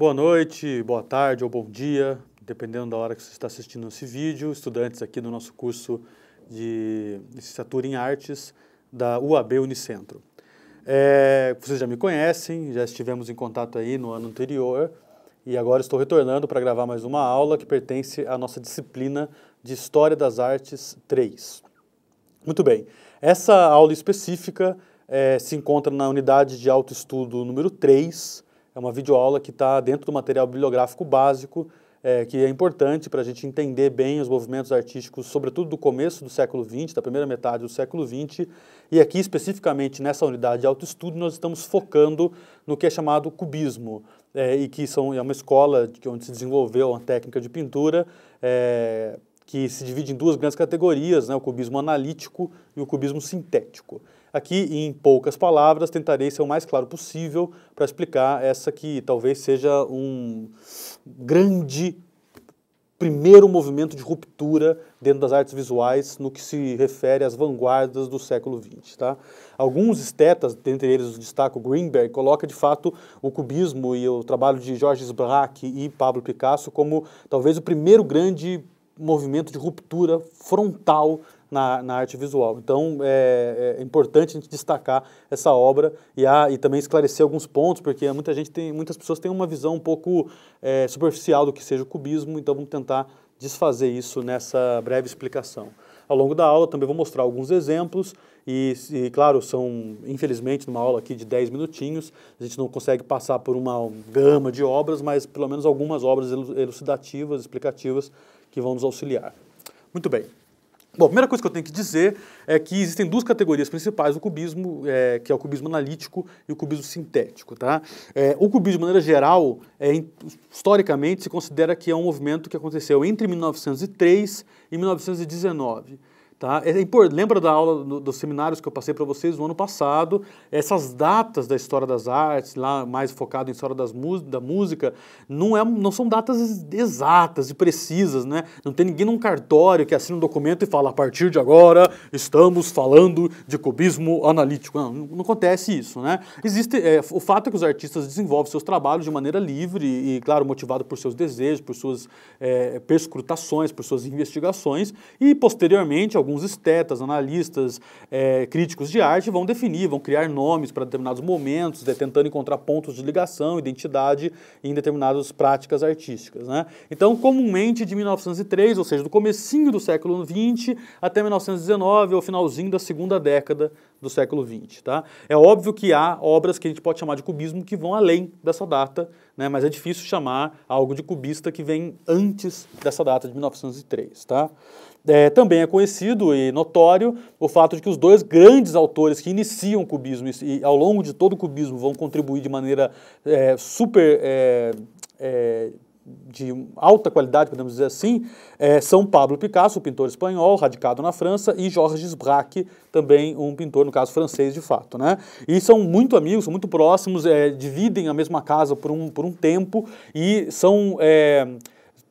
Boa noite, boa tarde ou bom dia, dependendo da hora que você está assistindo esse vídeo. Estudantes aqui do nosso curso de licenciatura em artes da UAB Unicentro. É, vocês já me conhecem, já estivemos em contato aí no ano anterior e agora estou retornando para gravar mais uma aula que pertence à nossa disciplina de História das Artes 3. Muito bem, essa aula específica é, se encontra na unidade de autoestudo número 3, é uma videoaula que está dentro do material bibliográfico básico, é, que é importante para a gente entender bem os movimentos artísticos, sobretudo do começo do século XX, da primeira metade do século XX. E aqui, especificamente nessa unidade de autoestudo, nós estamos focando no que é chamado cubismo, é, e que são, é uma escola onde se desenvolveu uma técnica de pintura. É, que se divide em duas grandes categorias, né, o cubismo analítico e o cubismo sintético. Aqui, em poucas palavras, tentarei ser o mais claro possível para explicar essa que talvez seja um grande primeiro movimento de ruptura dentro das artes visuais no que se refere às vanguardas do século XX. Tá? Alguns estetas, dentre eles o destaco Greenberg, coloca de fato o cubismo e o trabalho de Georges Braque e Pablo Picasso como talvez o primeiro grande movimento de ruptura frontal na, na arte visual. Então é, é, é, importante a gente destacar essa obra e, a, e também esclarecer alguns pontos, porque muita gente tem, muitas pessoas têm uma visão um pouco é, superficial do que seja o cubismo, então vamos tentar desfazer isso nessa breve explicação. Ao longo da aula também vou mostrar alguns exemplos e, e, claro, são, infelizmente, numa aula aqui de 10 minutinhos, a gente não consegue passar por uma gama de obras, mas pelo menos algumas obras elucidativas, explicativas, que vão nos auxiliar. Muito bem. Bom, a primeira coisa que eu tenho que dizer é que existem duas categorias principais do cubismo, é, que é o cubismo analítico e o cubismo sintético. Tá? É, o cubismo, de maneira geral, é, historicamente se considera que é um movimento que aconteceu entre 1903 e 1919. Tá? É lembra da aula do, dos seminários que eu passei para vocês no ano passado? Essas datas da história das artes, lá mais focado em história das da música, não, é, não são datas exatas e precisas, né? Não tem ninguém num cartório que assina um documento e fala a partir de agora estamos falando de cubismo analítico. Não, não acontece isso, né? Existe, é, o fato é que os artistas desenvolvem seus trabalhos de maneira livre e, claro, motivado por seus desejos, por suas é, perscrutações, por suas investigações e, posteriormente, alguns alguns estetas, analistas, é, críticos de arte vão definir, vão criar nomes para determinados momentos, de, tentando encontrar pontos de ligação, identidade em determinadas práticas artísticas. Né? Então, comumente de 1903, ou seja, do comecinho do século XX até 1919, é ou finalzinho da segunda década do século XX. Tá? É óbvio que há obras que a gente pode chamar de cubismo que vão além dessa data, né? mas é difícil chamar algo de cubista que vem antes dessa data de 1903. Tá? É, também é conhecido e notório o fato de que os dois grandes autores que iniciam o cubismo e, ao longo de todo o cubismo vão contribuir de maneira é, super é, é de alta qualidade, podemos dizer assim, é, são Pablo Picasso, pintor espanhol, radicado na França, e Georges Braque, também um pintor, no caso francês de fato. Né? E são muito amigos, são muito próximos, é, dividem a mesma casa por um, por um tempo e são. É,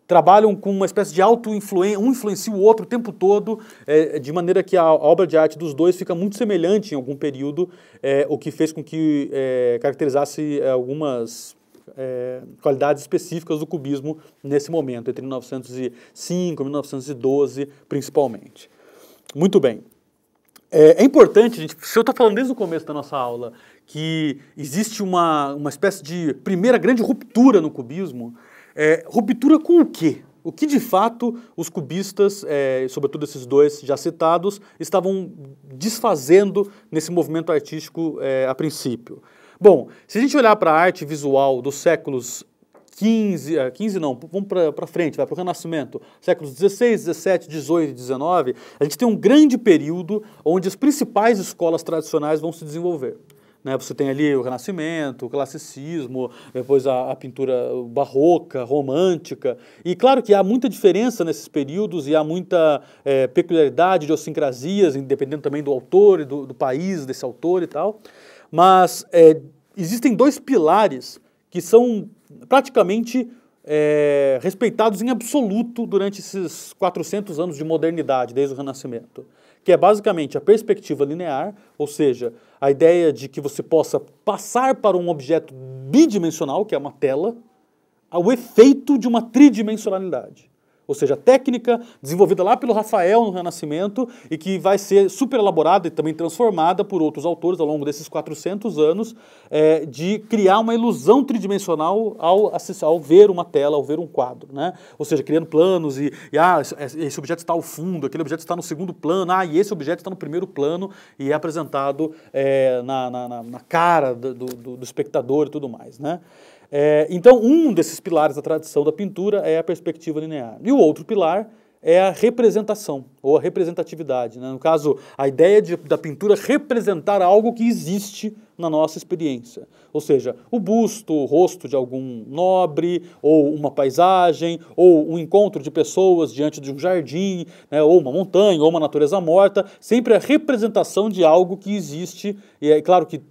trabalham com uma espécie de auto-influência, um influencia o outro o tempo todo, é, de maneira que a obra de arte dos dois fica muito semelhante em algum período, é, o que fez com que é, caracterizasse algumas é, qualidades específicas do cubismo nesse momento, entre 1905 e 1912, principalmente. Muito bem. É, é importante, gente, se eu estou falando desde o começo da nossa aula, que existe uma, uma espécie de primeira grande ruptura no cubismo, é, ruptura com o quê? O que de fato os cubistas, é, sobretudo esses dois já citados, estavam desfazendo nesse movimento artístico é, a princípio? Bom, se a gente olhar para a arte visual dos séculos 15, 15 é, não, vamos para frente, vai para o Renascimento, séculos 16, 17, 18 e 19, a gente tem um grande período onde as principais escolas tradicionais vão se desenvolver. Né? Você tem ali o Renascimento, o Classicismo, depois a, a, pintura barroca, romântica. E claro que há muita diferença nesses períodos e há muita é, peculiaridade, idiosincrasias, independente também do autor e do, do país desse autor e tal. Mas é, existem dois pilares que são praticamente é, respeitados em absoluto durante esses 400 anos de modernidade, desde o Renascimento que é basicamente a perspectiva linear, ou seja, a ideia de que você possa passar para um objeto bidimensional, que é uma tela, ao efeito de uma tridimensionalidade ou seja, técnica desenvolvida lá pelo Rafael no Renascimento e que vai ser super elaborada e também transformada por outros autores ao longo desses 400 anos, é, de criar uma ilusão tridimensional ao, ao ver uma tela, ao ver um quadro. Né? Ou seja, criando planos e, e ah, esse objeto está ao fundo, aquele objeto está no segundo plano, ah, e esse objeto está no primeiro plano e é apresentado é, na, na, na, cara do, do, do espectador e tudo mais. Né? É, então, um desses pilares da tradição da pintura é a perspectiva linear. E o outro pilar é a representação ou a representatividade. Né? No caso, a ideia de, da pintura representar algo que existe na nossa experiência. Ou seja, o busto, o rosto de algum nobre, ou uma paisagem, ou um encontro de pessoas diante de um jardim, né? ou uma montanha, ou uma natureza morta, sempre a representação de algo que existe. E é claro que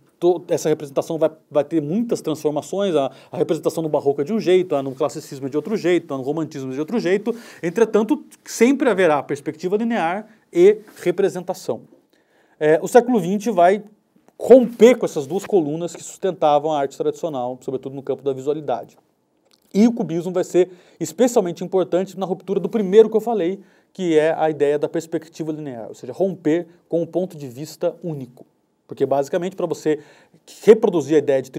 essa representação vai, vai ter muitas transformações, a, a, representação no barroco é de um jeito, a no classicismo é de outro jeito, a no romantismo é de outro jeito. Entretanto, sempre haverá perspectiva linear e representação. É, o século XX vai romper com essas duas colunas que sustentavam a arte tradicional, sobretudo no campo da visualidade. E o cubismo vai ser especialmente importante na ruptura do primeiro que eu falei, que é a ideia da perspectiva linear, ou seja, romper com o ponto de vista único. Porque basicamente para você reproduzir a ideia de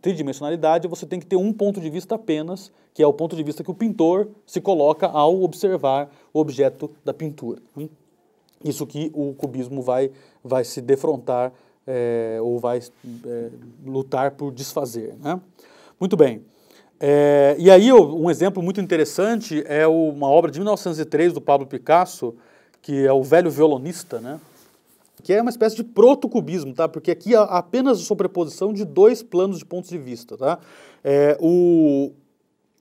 tridimensionalidade, você tem que ter um ponto de vista apenas, que é o ponto de vista que o pintor se coloca ao observar o objeto da pintura. Isso que o cubismo vai, vai se defrontar é, ou vai é, lutar por desfazer. Né? Muito bem. É, e aí um exemplo muito interessante é uma obra de 1903 do Pablo Picasso, que é o velho violonista, né? que é uma espécie de protocubismo, tá? Porque aqui há apenas a sobreposição de dois planos de pontos de vista, tá? É, o...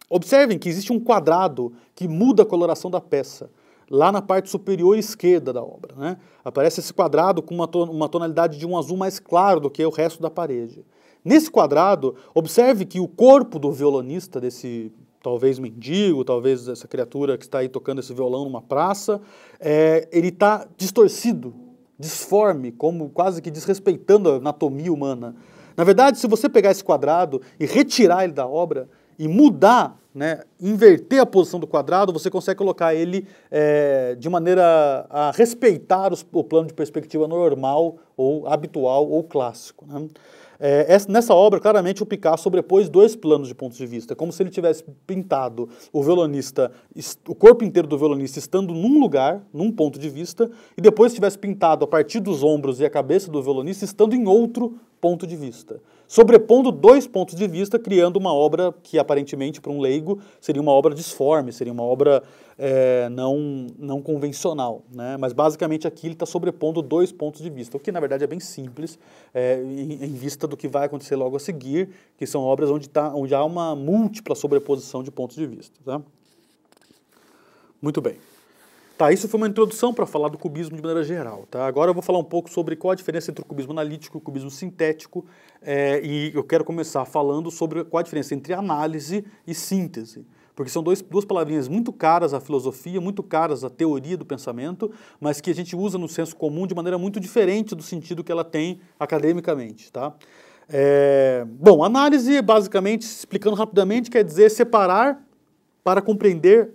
Observem que existe um quadrado que muda a coloração da peça lá na parte superior esquerda da obra. Né? Aparece esse quadrado com uma, ton uma tonalidade de um azul mais claro do que o resto da parede. Nesse quadrado, observe que o corpo do violonista, desse talvez mendigo, talvez essa criatura que está aí tocando esse violão numa praça, é, ele está distorcido disforme, como quase que desrespeitando a anatomia humana. Na verdade, se você pegar esse quadrado e retirar ele da obra e mudar, né, inverter a posição do quadrado, você consegue colocar ele é, de maneira a respeitar os, o plano de perspectiva normal ou habitual ou clássico. Né? É, nessa obra, claramente, o Picasso sobrepôs dois planos de pontos de vista, como se ele tivesse pintado o violonista, o corpo inteiro do violonista estando num lugar, num ponto de vista, e depois tivesse pintado a partir dos ombros e a cabeça do violonista estando em outro ponto de vista. Sobrepondo dois pontos de vista, criando uma obra que aparentemente para um leigo seria uma obra disforme, seria uma obra é, não, não convencional. Né? Mas basicamente aqui ele está sobrepondo dois pontos de vista, o que na verdade é bem simples, é, em, em, vista do que vai acontecer logo a seguir, que são obras onde, tá, onde há uma múltipla sobreposição de pontos de vista. Tá? Muito bem. Tá, isso foi uma introdução para falar do cubismo de maneira geral. Tá? Agora eu vou falar um pouco sobre qual a diferença entre o cubismo analítico e o cubismo sintético, é, e eu quero começar falando sobre qual a diferença entre análise e síntese porque são dois, duas palavrinhas muito caras à filosofia, muito caras à teoria do pensamento, mas que a gente usa no senso comum de maneira muito diferente do sentido que ela tem academicamente, tá? É, bom, análise, basicamente, explicando rapidamente, quer dizer separar para compreender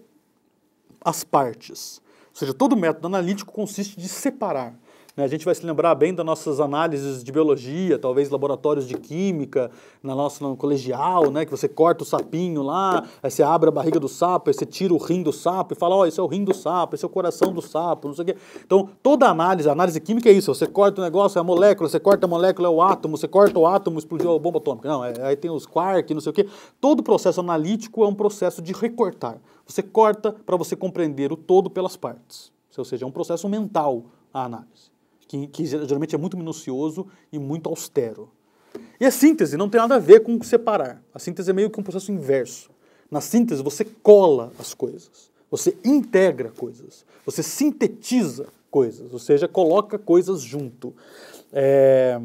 as partes. Ou seja, todo método analítico consiste de separar. Né? A gente vai se lembrar bem das nossas análises de biologia, talvez laboratórios de química, na nossa no colegial, né? Que você corta o sapinho lá, aí você abre a barriga do sapo, aí você tira o rim do sapo e fala, ó, oh, esse é o rim do sapo, esse é o coração do sapo, não sei o quê. Então, toda análise, análise química é isso, você corta o negócio, é a molécula, você corta a molécula, é o átomo, você corta o átomo, explodiu a bomba atômica. Não, é, aí tem os quarks, não sei o quê. Todo processo analítico é um processo de recortar. Você corta para você compreender o todo pelas partes. Ou seja, é um processo mental a análise que, que geralmente é muito minucioso e muito austero. E a síntese não tem nada a ver com separar. A síntese é meio que um processo inverso. Na síntese, você cola as coisas, você integra coisas, você sintetiza coisas, ou seja, coloca coisas junto. É...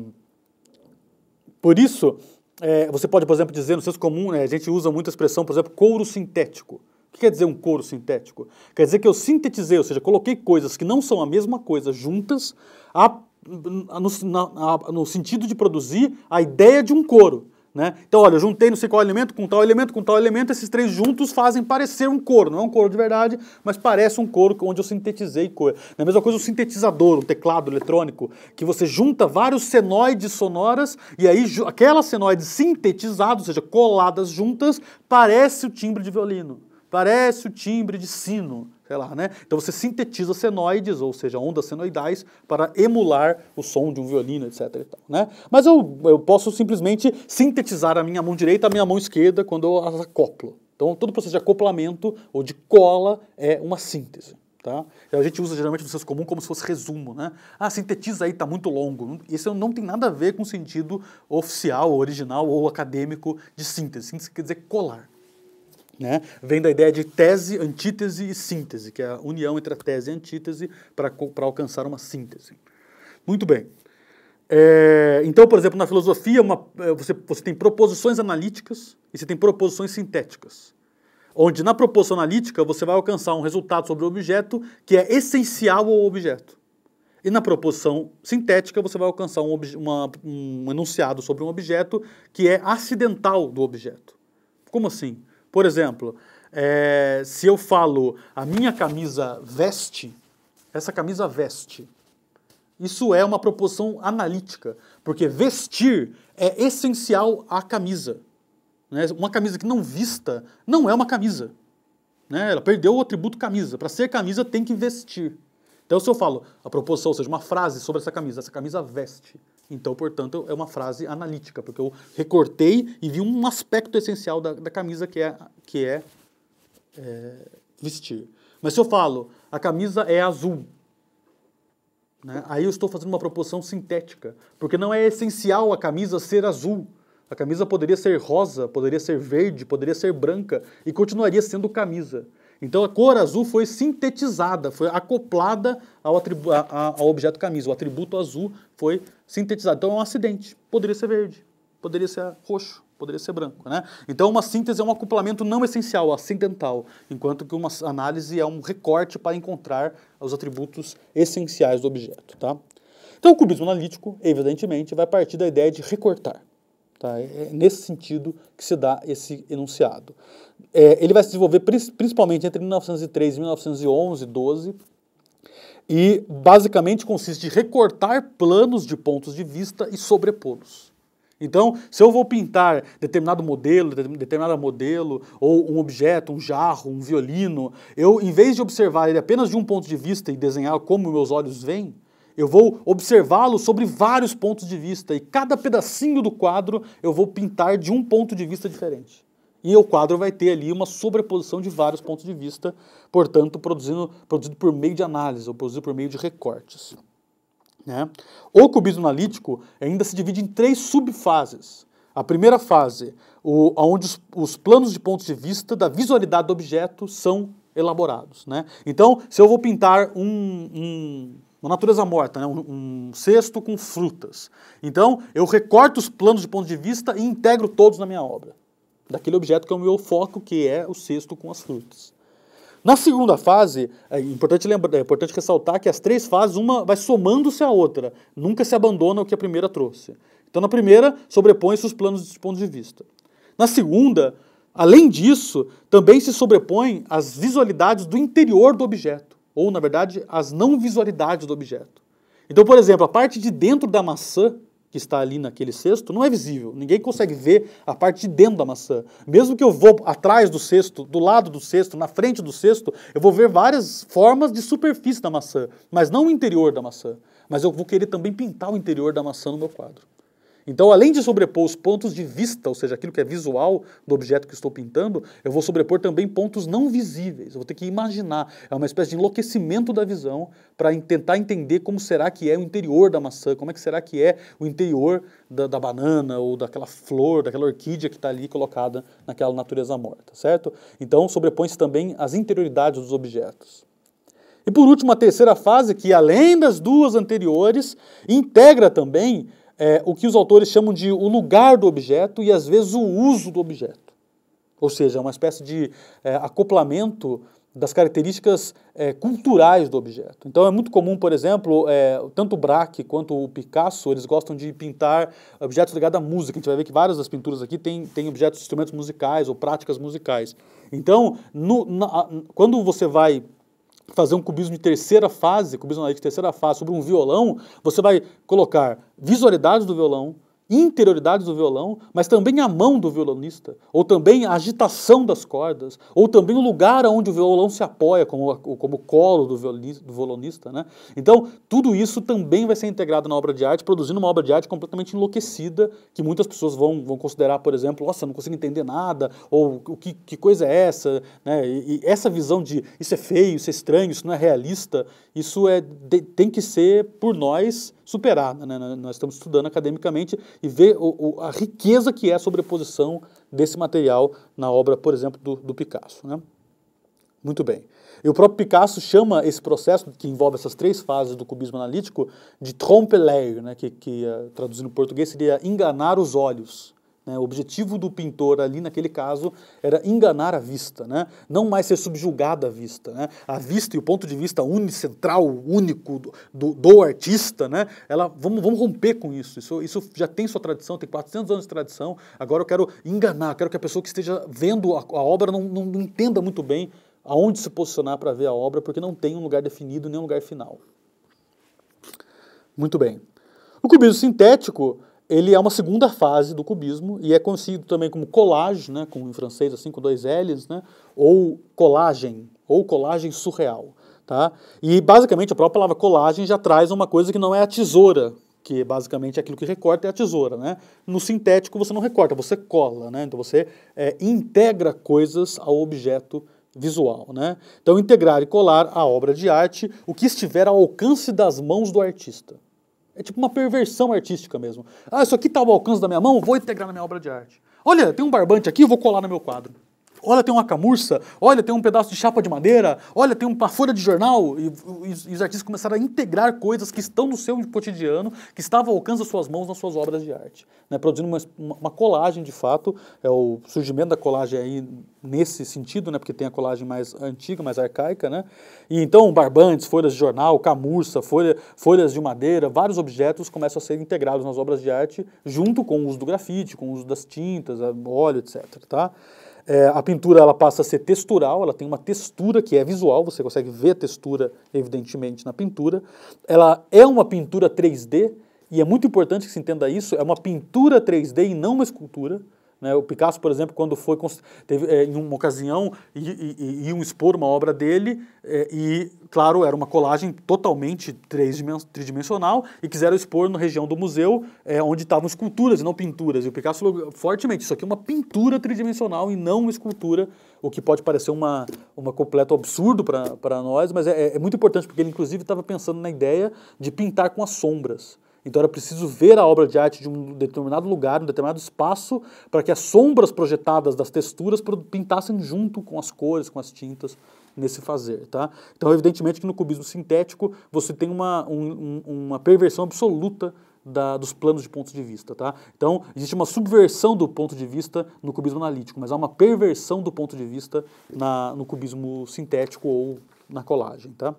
Por isso, é, você pode, por exemplo, dizer no senso comum, né, a gente usa muito a expressão, por exemplo, couro sintético. O que quer dizer um couro sintético? Quer dizer que eu sintetizei, ou seja, coloquei coisas que não são a mesma coisa juntas a, no, na, a, no sentido de produzir a ideia de um couro. Né? Então, olha, eu juntei não sei qual elemento com tal elemento com tal elemento, esses três juntos fazem parecer um couro. Não é um couro de verdade, mas parece um couro onde eu sintetizei coisa. Na é mesma coisa, um sintetizador, um teclado eletrônico, que você junta vários senoides sonoras e aí aquelas senoides sintetizadas, ou seja, coladas juntas, parece o timbre de violino. Parece o timbre de sino, sei lá, né? Então você sintetiza senoides, ou seja, ondas senoidais, para emular o som de um violino, etc. E tal, né? Mas eu, eu posso simplesmente sintetizar a minha mão direita, a minha mão esquerda, quando eu as acoplo. Então todo processo de acoplamento ou de cola é uma síntese. Tá? A gente usa geralmente no senso comum como se fosse resumo, né? Ah, sintetiza aí, está muito longo. Isso não tem nada a ver com o sentido oficial, original ou acadêmico de síntese. Síntese quer dizer colar. Né? Vem da ideia de tese, antítese e síntese, que é a união entre a tese e a antítese para alcançar uma síntese. Muito bem. É, então, por exemplo, na filosofia, uma, é, você, você tem proposições analíticas e você tem proposições sintéticas onde na proposição analítica você vai alcançar um resultado sobre o objeto que é essencial ao objeto. E na proposição sintética você vai alcançar um, uma, um enunciado sobre um objeto que é acidental do objeto. Como assim? Por exemplo, é, se eu falo a minha camisa veste, essa camisa veste. Isso é uma proposição analítica, porque vestir é essencial à camisa. Né? Uma camisa que não vista não é uma camisa. Né? Ela perdeu o atributo camisa. Para ser camisa, tem que vestir. Então, se eu falo a proposição, ou seja, uma frase sobre essa camisa, essa camisa veste. Então, portanto, é uma frase analítica, porque eu recortei e vi um aspecto essencial da, da camisa que, é, que é, é, vestir. Mas se eu falo, a camisa é azul, né, aí eu estou fazendo uma proposição sintética, porque não é essencial a camisa ser azul. A camisa poderia ser rosa, poderia ser verde, poderia ser branca e continuaria sendo camisa. Então a cor azul foi sintetizada, foi acoplada ao, a, ao, objeto camisa. O atributo azul foi sintetizado. Então é um acidente. Poderia ser verde, poderia ser roxo, poderia ser branco. Né? Então uma síntese é um acoplamento não essencial, acidental, enquanto que uma análise é um recorte para encontrar os atributos essenciais do objeto. Tá? Então o cubismo analítico, evidentemente, vai partir da ideia de recortar. Tá? É, é nesse sentido que se dá esse enunciado. É, ele vai se desenvolver principalmente entre 1903 e 1911, 12, e basicamente consiste em recortar planos de pontos de vista e sobrepô-los. Então, se eu vou pintar determinado modelo, determinado modelo, ou um objeto, um jarro, um violino, eu, em vez de observar ele apenas de um ponto de vista e desenhar como meus olhos veem, eu vou observá-lo sobre vários pontos de vista e cada pedacinho do quadro eu vou pintar de um ponto de vista diferente. E o quadro vai ter ali uma sobreposição de vários pontos de vista, portanto, produzindo, produzido por meio de análise ou produzido por meio de recortes. Né? O cubismo analítico ainda se divide em três subfases. A primeira fase, o, onde os, os planos de pontos de vista da visualidade do objeto são elaborados. Né? Então, se eu vou pintar um, um uma natureza morta, né? um, um cesto com frutas. Então, eu recorto os planos de ponto de vista e integro todos na minha obra, daquele objeto que é o meu foco, que é o cesto com as frutas. Na segunda fase, é importante, lembra, é importante ressaltar que as três fases, uma vai somando-se à outra, nunca se abandona o que a primeira trouxe. Então, na primeira, sobrepõe-se os planos de ponto de vista. Na segunda, além disso, também se sobrepõem as visualidades do interior do objeto ou na verdade as não visualidades do objeto. Então, por exemplo, a parte de dentro da maçã que está ali naquele cesto não é visível. Ninguém consegue ver a parte de dentro da maçã. Mesmo que eu vou atrás do cesto, do lado do cesto, na frente do cesto, eu vou ver várias formas de superfície da maçã, mas não o interior da maçã. Mas eu vou querer também pintar o interior da maçã no meu quadro. Então, além de sobrepor os pontos de vista, ou seja, aquilo que é visual do objeto que estou pintando, eu vou sobrepor também pontos não visíveis. Eu vou ter que imaginar. É uma espécie de enlouquecimento da visão para tentar entender como será que é o interior da maçã, como é que será que é o interior da, da banana ou daquela flor, daquela orquídea que está ali colocada naquela natureza morta, certo? Então, sobrepõe-se também as interioridades dos objetos. E por último, a terceira fase, que além das duas anteriores, integra também é, o que os autores chamam de o lugar do objeto e às vezes o uso do objeto. Ou seja, uma espécie de é, acoplamento das características é, culturais do objeto. Então é muito comum, por exemplo, é, tanto o Braque quanto o Picasso, eles gostam de pintar objetos ligados à música. A gente vai ver que várias das pinturas aqui têm tem objetos, instrumentos musicais ou práticas musicais. Então, no, na, quando você vai fazer um cubismo de terceira fase, cubismo analítico de terceira fase, sobre um violão, você vai colocar visualidades do violão, interioridades do violão, mas também a mão do violonista, ou também a agitação das cordas, ou também o lugar onde o violão se apoia, como, como o colo do, violista, do violonista. Né? Então, tudo isso também vai ser integrado na obra de arte, produzindo uma obra de arte completamente enlouquecida, que muitas pessoas vão, vão considerar, por exemplo, nossa, não consigo entender nada, ou o que, que coisa é essa? Né? E, e, essa visão de isso é feio, isso é estranho, isso não é realista, isso é, de, tem que ser, por nós, superada. Né? Nós estamos estudando academicamente e ver o, o, a riqueza que é a sobreposição desse material na obra, por exemplo, do, do Picasso. Né? Muito bem. E o próprio Picasso chama esse processo, que envolve essas três fases do cubismo analítico, de trompe-l'œil, né? que, que eh, traduzindo em português seria enganar os olhos. Né? O objetivo do pintor ali, naquele caso, era enganar a vista, né? não mais ser subjugada à vista. Né? A vista e o ponto de vista unicentral, único do, do, do artista, né? Ela, vamos, vamos romper com isso. isso. Isso já tem sua tradição, tem 400 anos de tradição. Agora eu quero enganar, quero que a pessoa que esteja vendo a, a obra não, não, não entenda muito bem aonde se posicionar para ver a obra, porque não tem um lugar definido nem um lugar final. Muito bem. No cubismo sintético, ele é uma segunda fase do cubismo e é conhecido também como collage, né, como em francês, assim, com dois L's, né, ou colagem, ou colagem surreal. Tá? E, basicamente, a própria palavra colagem já traz uma coisa que não é a tesoura, que basicamente aquilo que recorta é a tesoura, né? No sintético você não recorta, você cola, né? Então você é, integra coisas ao objeto visual, né? Então integrar e colar a obra de arte, o que estiver ao alcance das mãos do artista. É tipo uma perversão artística mesmo. Ah, isso aqui está ao alcance da minha mão, vou integrar na minha obra de arte. Olha, tem um barbante aqui, vou colar no meu quadro. Olha, tem uma camurça, olha, tem um pedaço de chapa de madeira, olha, tem uma folha de jornal. E, e, e os artistas começaram a integrar coisas que estão no seu cotidiano, que estavam ao alcance das suas mãos nas suas obras de arte. Né? Produzindo uma, uma, colagem, de fato, é o surgimento da colagem aí nesse sentido, né? porque tem a colagem mais antiga, mais arcaica. Né? E então, barbantes, folhas de jornal, camurça, folha, folhas de madeira, vários objetos começam a ser integrados nas obras de arte, junto com o uso do grafite, com o uso das tintas, óleo, etc. Tá? É, a pintura ela passa a ser textural, ela tem uma textura que é visual, você consegue ver a textura, evidentemente, na pintura. Ela é uma pintura 3D, e é muito importante que se entenda isso, é uma pintura 3D e não uma escultura. Né? O Picasso, por exemplo, quando foi teve, é, em uma ocasião e, e, iam expor uma obra dele é, e, claro, era uma colagem totalmente tridimensional e quiseram expor na região do museu é, onde estavam esculturas e não pinturas. E o Picasso falou fortemente, isso aqui é uma pintura tridimensional e não uma escultura, o que pode parecer uma, uma completo absurdo para nós, mas é, é, é muito importante porque ele, inclusive, estava pensando na ideia de pintar com as sombras. Então era preciso ver a obra de arte de um determinado lugar, um determinado espaço, para que as sombras projetadas das texturas pintassem junto com as cores, com as tintas nesse fazer, tá? Então, evidentemente que no cubismo sintético você tem uma, um, uma perversão absoluta da, dos planos de ponto de vista, tá? Então, existe uma subversão do ponto de vista no cubismo analítico, mas há uma perversão do ponto de vista na, no cubismo sintético ou na colagem, tá?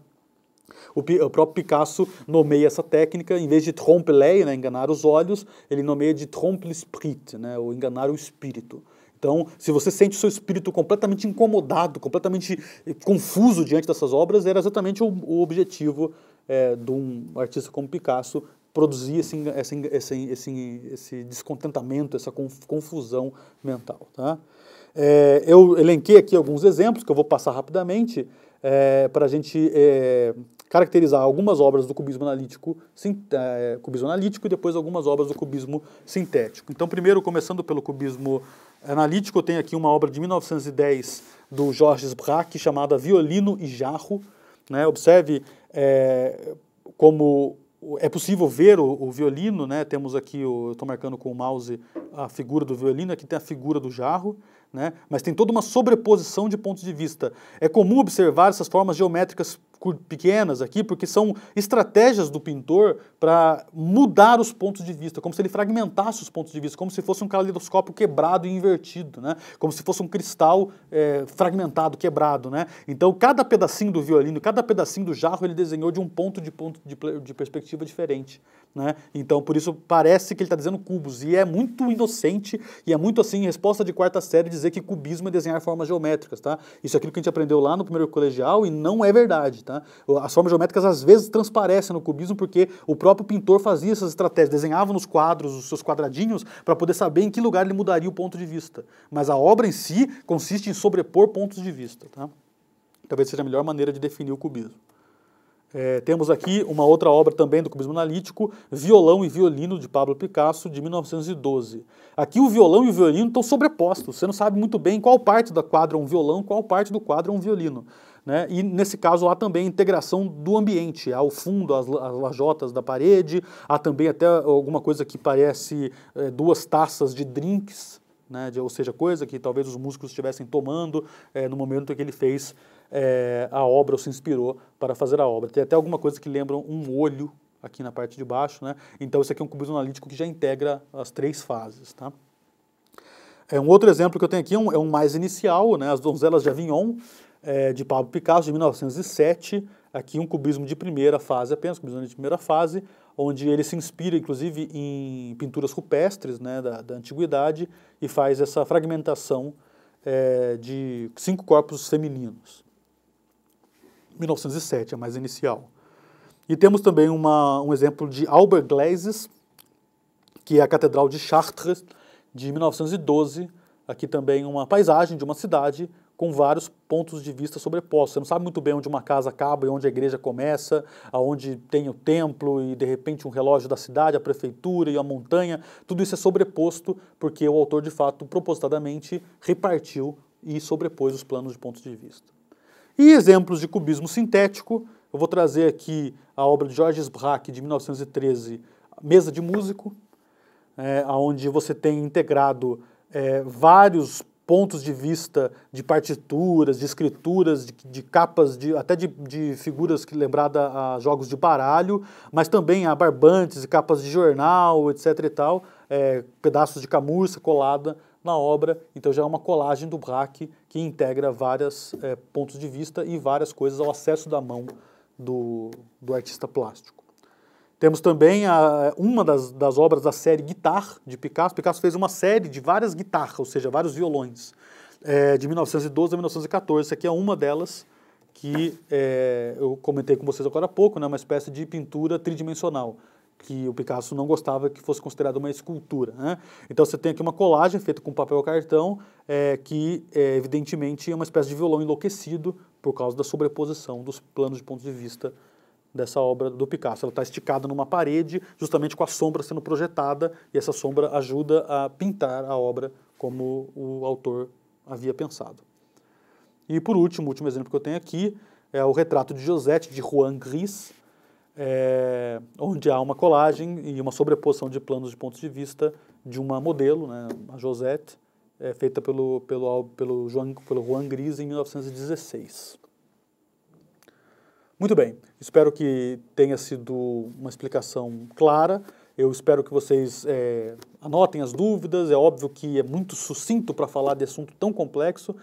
O, o, próprio Picasso nomeia essa técnica, em vez de trompe-l'œil, né, enganar os olhos, ele nomeia de trompe-l'esprit, né, ou enganar o espírito. Então, se você sente o seu espírito completamente incomodado, completamente eh, confuso diante dessas obras, era exatamente o, o objetivo é, de um artista como Picasso produzir esse, esse, esse, esse descontentamento, essa confusão mental. Tá? É, eu elenquei aqui alguns exemplos que eu vou passar rapidamente é, para a gente caracterizar algumas obras do cubismo analítico, sim, é, cubismo analítico e depois algumas obras do cubismo sintético. Então, primeiro, começando pelo cubismo analítico, eu tenho aqui uma obra de 1910 do Georges Braque chamada Violino e Jarro. Né? Observe é, como é possível ver o, o, violino, né? Temos aqui, o, eu estou marcando com o mouse a figura do violino, aqui tem a figura do jarro, né? Mas tem toda uma sobreposição de pontos de vista. É comum observar essas formas geométricas pequenas aqui, porque são estratégias do pintor para mudar os pontos de vista, como se ele fragmentasse os pontos de vista, como se fosse um caleidoscópio quebrado e invertido, né? como se fosse um cristal é, fragmentado, quebrado. Né? Então, cada pedacinho do violino, cada pedacinho do jarro, ele desenhou de um ponto de, ponto de, de perspectiva diferente. Né? Então, por isso, parece que ele está dizendo cubos, e é muito inocente, e é muito assim, resposta de quarta série, dizer que cubismo é desenhar formas geométricas. Tá? Isso é aquilo que a gente aprendeu lá no primeiro colegial, e não é verdade. Tá? As formas geométricas às vezes transparecem no cubismo porque o próprio pintor fazia essas estratégias, desenhava nos quadros os seus quadradinhos para poder saber em que lugar ele mudaria o ponto de vista. Mas a obra em si consiste em sobrepor pontos de vista. Tá? Talvez seja a melhor maneira de definir o cubismo. É, temos aqui uma outra obra também do cubismo analítico, Violão e Violino, de Pablo Picasso, de 1912. Aqui o violão e o violino estão sobrepostos, você não sabe muito bem qual parte da quadra é um violão, qual parte do quadro é um violino. Né? E nesse caso há também a integração do ambiente, há o fundo, as, as lajotas da parede, há também até alguma coisa que parece é, duas taças de drinks, né? de, ou seja, coisa que talvez os músicos estivessem tomando é, no momento em que ele fez é, a obra ou se inspirou para fazer a obra. Tem até alguma coisa que lembra um olho aqui na parte de baixo, né? Então isso aqui é um cubismo analítico que já integra as três fases, tá? É um outro exemplo que eu tenho aqui é um, é um mais inicial, né? As donzelas de Avignon, é, de Pablo Picasso, de 1907, aqui um cubismo de primeira fase apenas, cubismo de primeira fase, onde ele se inspira, inclusive, em pinturas rupestres né, da, da antiguidade e faz essa fragmentação é, de cinco corpos femininos. 1907 é mais inicial. E temos também uma, um exemplo de Albert Gleizes, que é a Catedral de Chartres, de 1912. Aqui também uma paisagem de uma cidade com vários pontos de vista sobrepostos. Você não sabe muito bem onde uma casa acaba e onde a igreja começa, aonde tem o templo e de repente um relógio da cidade, a prefeitura e a montanha. Tudo isso é sobreposto porque o autor de fato propositadamente repartiu e sobrepôs os planos de pontos de vista. E exemplos de cubismo sintético, eu vou trazer aqui a obra de Georges Braque de 1913, Mesa de Músico, é, onde você tem integrado é, vários pontos de vista de partituras, de escrituras, de, de capas, de, até de, de, figuras que lembrada a jogos de baralho, mas também a barbantes e capas de jornal, etc. e tal, é, pedaços de camurça colada na obra. Então já é uma colagem do Braque que integra vários é, pontos de vista e várias coisas ao acesso da mão do, do artista plástico. Temos também a, uma das, das, obras da série Guitar, de Picasso. Picasso fez uma série de várias guitarras, ou seja, vários violões, é, de 1912 a 1914. Essa aqui é uma delas, que é, eu comentei com vocês agora há pouco, né, uma espécie de pintura tridimensional, que o Picasso não gostava que fosse considerada uma escultura. Né? Então você tem aqui uma colagem feita com papel cartão, é, que evidentemente é uma espécie de violão enlouquecido por causa da sobreposição dos planos de pontos de vista dessa obra do Picasso. Ela está esticada numa parede, justamente com a sombra sendo projetada, e essa sombra ajuda a pintar a obra como o autor havia pensado. E por último, o último exemplo que eu tenho aqui é o retrato de Josette, de Juan Gris, é, onde há uma colagem e uma sobreposição de planos de pontos de vista de uma modelo, né, a Josette, é, feita pelo, pelo, pelo, João, pelo Juan Gris em 1916. Muito bem, espero que tenha sido uma explicação clara. Eu espero que vocês é, anotem as dúvidas. É óbvio que é muito sucinto para falar de assunto tão complexo.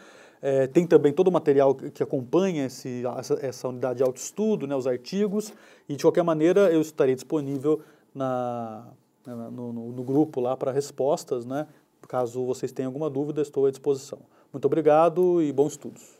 É, tem também todo o material que acompanha esse, essa, essa, unidade de autoestudo, né, os artigos, e de qualquer maneira eu estarei disponível na, no, no, grupo lá para respostas, né? Caso vocês tenham alguma dúvida, estou à disposição. Muito obrigado e bons estudos.